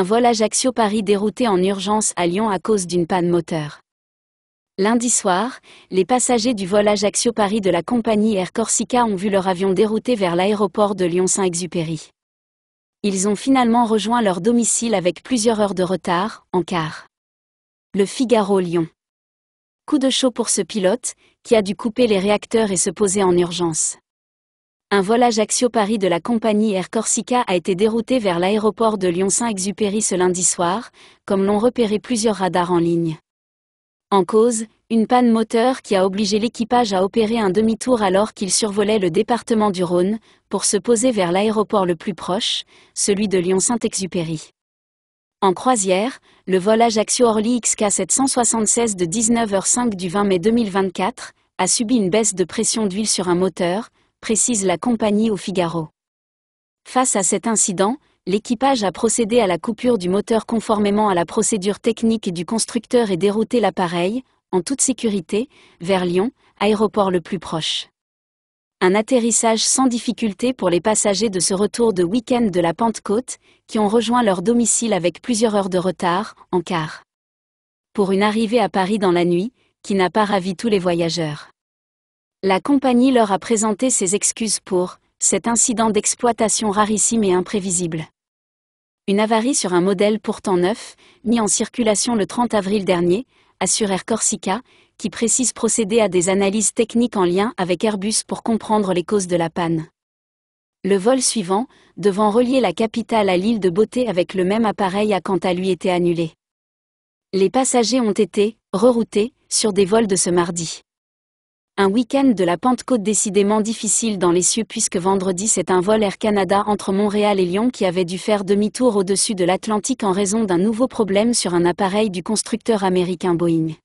Un vol Ajaccio-Paris dérouté en urgence à Lyon à cause d'une panne moteur. Lundi soir, les passagers du vol Ajaccio-Paris de la compagnie Air Corsica ont vu leur avion dérouté vers l'aéroport de Lyon-Saint-Exupéry. Ils ont finalement rejoint leur domicile avec plusieurs heures de retard, en car. Le Figaro-Lyon. Coup de chaud pour ce pilote, qui a dû couper les réacteurs et se poser en urgence. Un volage Axio paris de la compagnie Air Corsica a été dérouté vers l'aéroport de Lyon-Saint-Exupéry ce lundi soir, comme l'ont repéré plusieurs radars en ligne. En cause, une panne moteur qui a obligé l'équipage à opérer un demi-tour alors qu'il survolait le département du Rhône, pour se poser vers l'aéroport le plus proche, celui de Lyon-Saint-Exupéry. En croisière, le volage Axio orly XK776 de 19h05 du 20 mai 2024 a subi une baisse de pression d'huile sur un moteur, précise la compagnie au Figaro. Face à cet incident, l'équipage a procédé à la coupure du moteur conformément à la procédure technique du constructeur et dérouté l'appareil, en toute sécurité, vers Lyon, aéroport le plus proche. Un atterrissage sans difficulté pour les passagers de ce retour de week-end de la Pentecôte, qui ont rejoint leur domicile avec plusieurs heures de retard, en car. Pour une arrivée à Paris dans la nuit, qui n'a pas ravi tous les voyageurs. La compagnie leur a présenté ses excuses pour cet incident d'exploitation rarissime et imprévisible. Une avarie sur un modèle pourtant neuf, mis en circulation le 30 avril dernier, assure Air Corsica, qui précise procéder à des analyses techniques en lien avec Airbus pour comprendre les causes de la panne. Le vol suivant, devant relier la capitale à l'île de Beauté avec le même appareil a quant à lui été annulé. Les passagers ont été reroutés sur des vols de ce mardi. Un week-end de la Pentecôte décidément difficile dans les cieux puisque vendredi c'est un vol Air Canada entre Montréal et Lyon qui avait dû faire demi-tour au-dessus de l'Atlantique en raison d'un nouveau problème sur un appareil du constructeur américain Boeing.